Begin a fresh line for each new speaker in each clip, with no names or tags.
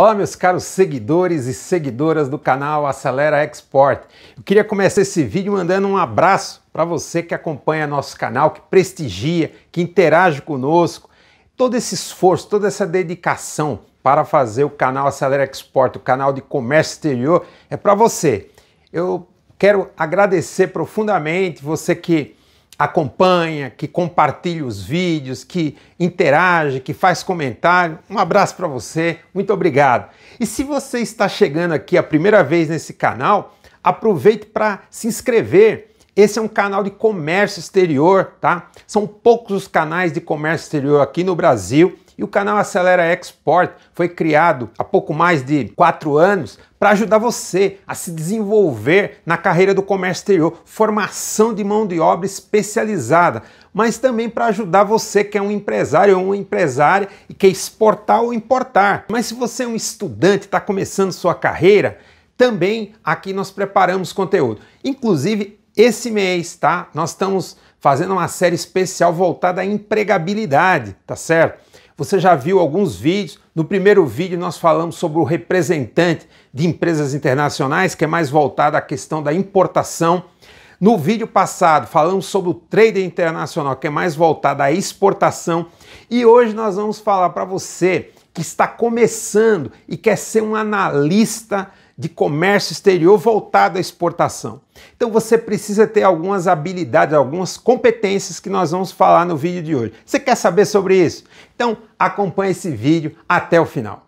Olá, meus caros seguidores e seguidoras do canal Acelera Export. Eu queria começar esse vídeo mandando um abraço para você que acompanha nosso canal, que prestigia, que interage conosco. Todo esse esforço, toda essa dedicação para fazer o canal Acelera Export, o canal de comércio exterior, é para você. Eu quero agradecer profundamente você que acompanha, que compartilha os vídeos, que interage, que faz comentário. Um abraço para você, muito obrigado. E se você está chegando aqui a primeira vez nesse canal, aproveite para se inscrever. Esse é um canal de comércio exterior, tá? São poucos os canais de comércio exterior aqui no Brasil e o canal Acelera Export foi criado há pouco mais de quatro anos para ajudar você a se desenvolver na carreira do comércio exterior, formação de mão de obra especializada, mas também para ajudar você que é um empresário ou uma empresária e quer exportar ou importar. Mas se você é um estudante, está começando sua carreira, também aqui nós preparamos conteúdo. Inclusive, esse mês, tá? Nós estamos fazendo uma série especial voltada à empregabilidade, tá certo? Você já viu alguns vídeos. No primeiro vídeo, nós falamos sobre o representante de empresas internacionais, que é mais voltado à questão da importação. No vídeo passado, falamos sobre o trader internacional, que é mais voltado à exportação. E hoje nós vamos falar para você que está começando e quer ser um analista de comércio exterior voltado à exportação. Então você precisa ter algumas habilidades, algumas competências que nós vamos falar no vídeo de hoje. Você quer saber sobre isso? Então acompanhe esse vídeo até o final.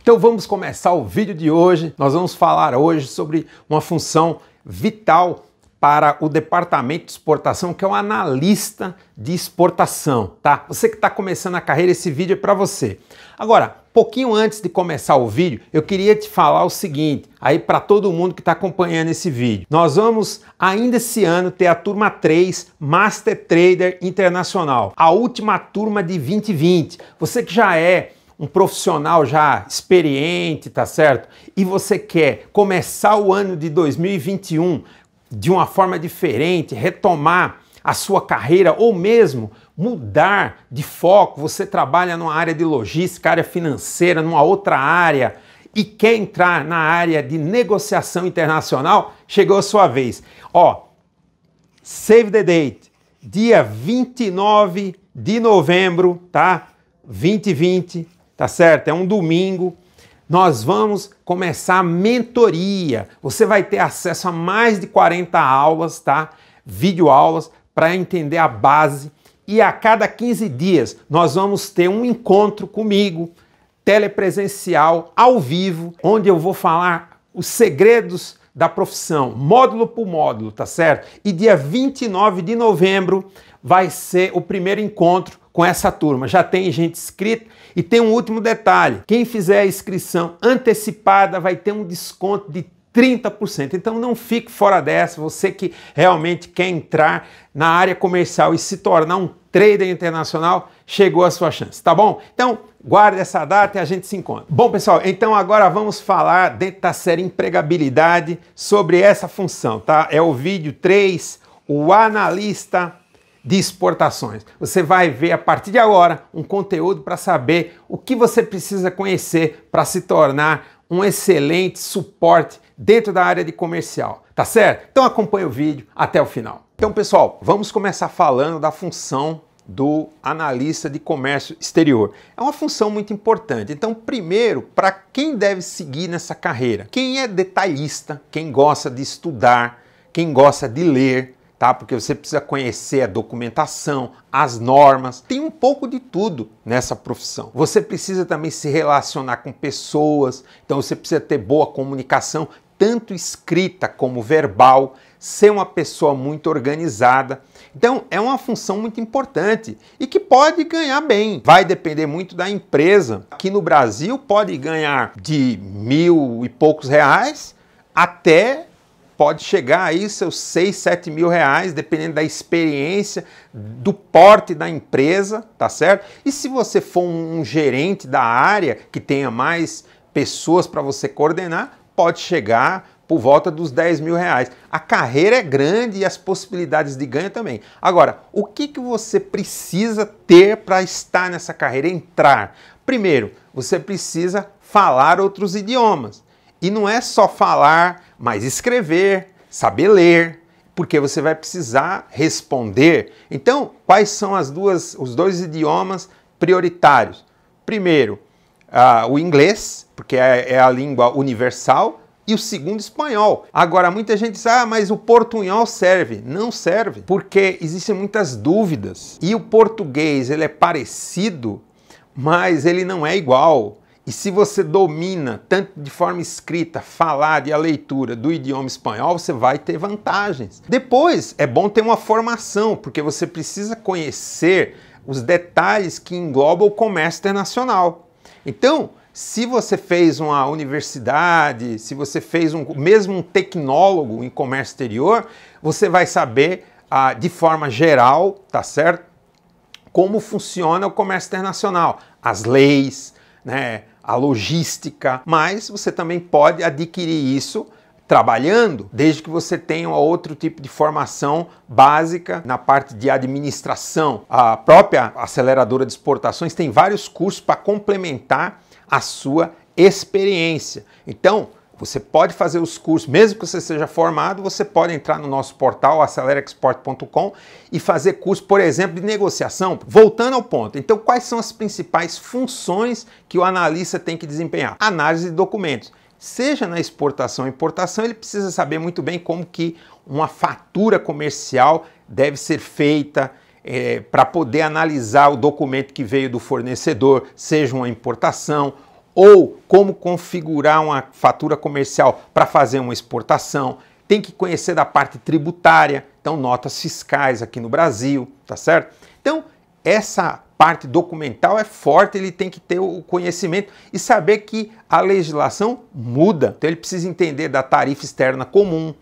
Então vamos começar o vídeo de hoje. Nós vamos falar hoje sobre uma função vital para o departamento de exportação, que é um analista de exportação, tá? Você que está começando a carreira, esse vídeo é para você. Agora, pouquinho antes de começar o vídeo, eu queria te falar o seguinte, aí para todo mundo que está acompanhando esse vídeo. Nós vamos ainda esse ano ter a turma 3 Master Trader Internacional, a última turma de 2020. Você que já é um profissional já experiente, tá certo? E você quer começar o ano de 2021 de uma forma diferente, retomar a sua carreira ou mesmo mudar de foco, você trabalha numa área de logística, área financeira, numa outra área e quer entrar na área de negociação internacional, chegou a sua vez. Ó, save the date, dia 29 de novembro, tá? 2020, tá certo? É um domingo nós vamos começar a mentoria. Você vai ter acesso a mais de 40 aulas, tá? Vídeo aulas para entender a base. E a cada 15 dias nós vamos ter um encontro comigo, telepresencial, ao vivo, onde eu vou falar os segredos da profissão, módulo por módulo, tá certo? E dia 29 de novembro vai ser o primeiro encontro com essa turma. Já tem gente inscrita e tem um último detalhe: quem fizer a inscrição antecipada vai ter um desconto de 30%. Então não fique fora dessa, você que realmente quer entrar na área comercial e se tornar um trader internacional, chegou a sua chance, tá bom? Então guarde essa data e a gente se encontra. Bom, pessoal, então agora vamos falar dentro da série empregabilidade sobre essa função, tá? É o vídeo 3, o analista de exportações. Você vai ver a partir de agora um conteúdo para saber o que você precisa conhecer para se tornar um excelente suporte dentro da área de comercial, tá certo? Então acompanhe o vídeo até o final. Então, pessoal, vamos começar falando da função do analista de comércio exterior. É uma função muito importante. Então, primeiro, para quem deve seguir nessa carreira? Quem é detalhista, quem gosta de estudar, quem gosta de ler, tá? Porque você precisa conhecer a documentação, as normas, tem um pouco de tudo nessa profissão. Você precisa também se relacionar com pessoas, então você precisa ter boa comunicação, tanto escrita como verbal, ser uma pessoa muito organizada. Então, é uma função muito importante e que pode ganhar bem. Vai depender muito da empresa. Aqui no Brasil, pode ganhar de mil e poucos reais até pode chegar aí seus 6, 7 mil reais, dependendo da experiência, do porte da empresa, tá certo? E se você for um gerente da área que tenha mais pessoas para você coordenar, pode chegar por volta dos 10 mil reais. A carreira é grande e as possibilidades de ganho também. Agora, o que, que você precisa ter para estar nessa carreira, entrar? Primeiro, você precisa falar outros idiomas. E não é só falar mas escrever, saber ler, porque você vai precisar responder. Então, quais são as duas, os dois idiomas prioritários? Primeiro, uh, o inglês, porque é, é a língua universal, e o segundo espanhol. Agora, muita gente diz, ah, mas o portunhol serve. Não serve, porque existem muitas dúvidas. E o português, ele é parecido, mas ele não é igual. E se você domina, tanto de forma escrita, falar e a leitura do idioma espanhol, você vai ter vantagens. Depois, é bom ter uma formação, porque você precisa conhecer os detalhes que englobam o comércio internacional. Então, se você fez uma universidade, se você fez um, mesmo um tecnólogo em comércio exterior, você vai saber ah, de forma geral, tá certo? Como funciona o comércio internacional, as leis, né? a logística, mas você também pode adquirir isso trabalhando, desde que você tenha outro tipo de formação básica na parte de administração. A própria aceleradora de exportações tem vários cursos para complementar a sua experiência. Então, você pode fazer os cursos, mesmo que você seja formado, você pode entrar no nosso portal acelerexport.com e fazer curso, por exemplo, de negociação. Voltando ao ponto, então quais são as principais funções que o analista tem que desempenhar? Análise de documentos. Seja na exportação ou importação, ele precisa saber muito bem como que uma fatura comercial deve ser feita, é, para poder analisar o documento que veio do fornecedor, seja uma importação ou como configurar uma fatura comercial para fazer uma exportação, tem que conhecer da parte tributária, então notas fiscais aqui no Brasil, tá certo? Então, essa parte documental é forte, ele tem que ter o conhecimento e saber que a legislação muda. Então ele precisa entender da tarifa externa comum,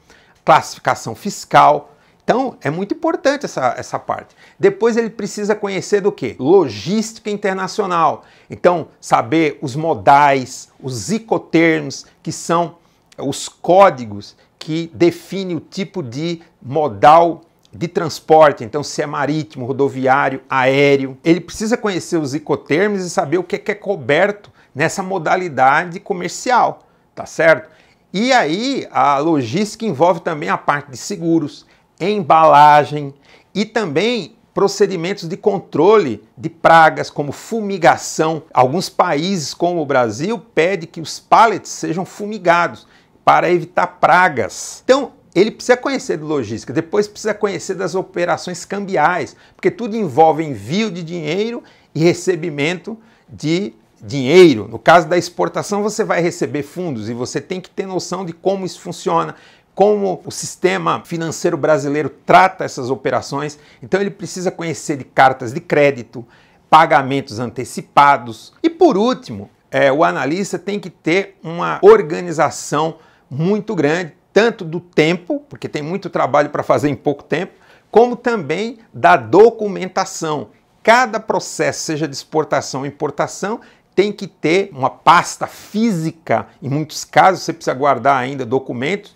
classificação fiscal, então, é muito importante essa, essa parte. Depois ele precisa conhecer do que? Logística internacional. Então, saber os modais, os icotermos, que são os códigos que definem o tipo de modal de transporte, então se é marítimo, rodoviário, aéreo. Ele precisa conhecer os icotermos e saber o que é, que é coberto nessa modalidade comercial, tá certo? E aí a logística envolve também a parte de seguros, embalagem e também procedimentos de controle de pragas, como fumigação. Alguns países, como o Brasil, pede que os pallets sejam fumigados para evitar pragas. Então, ele precisa conhecer de logística, depois precisa conhecer das operações cambiais, porque tudo envolve envio de dinheiro e recebimento de dinheiro. No caso da exportação, você vai receber fundos e você tem que ter noção de como isso funciona, como o sistema financeiro brasileiro trata essas operações. Então ele precisa conhecer de cartas de crédito, pagamentos antecipados. E por último, é, o analista tem que ter uma organização muito grande, tanto do tempo, porque tem muito trabalho para fazer em pouco tempo, como também da documentação. Cada processo, seja de exportação ou importação, tem que ter uma pasta física. Em muitos casos, você precisa guardar ainda documentos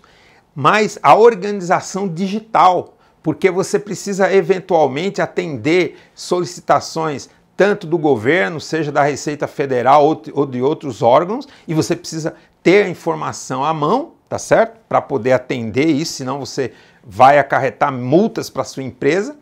mas a organização digital, porque você precisa eventualmente atender solicitações tanto do governo, seja da Receita Federal ou de outros órgãos, e você precisa ter a informação à mão, tá certo? Para poder atender isso, senão você vai acarretar multas para sua empresa.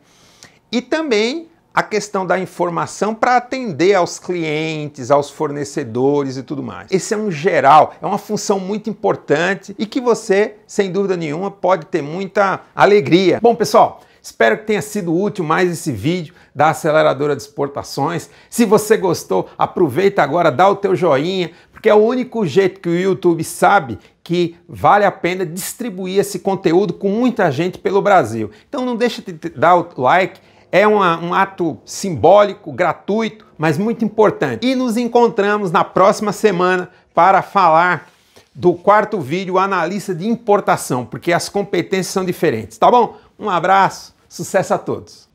E também a questão da informação para atender aos clientes, aos fornecedores e tudo mais. Esse é um geral, é uma função muito importante e que você, sem dúvida nenhuma, pode ter muita alegria. Bom, pessoal, Espero que tenha sido útil mais esse vídeo da Aceleradora de Exportações. Se você gostou, aproveita agora, dá o teu joinha, porque é o único jeito que o YouTube sabe que vale a pena distribuir esse conteúdo com muita gente pelo Brasil. Então não deixa de dar o like é uma, um ato simbólico, gratuito, mas muito importante. E nos encontramos na próxima semana para falar do quarto vídeo, analista de importação, porque as competências são diferentes, tá bom? Um abraço, sucesso a todos!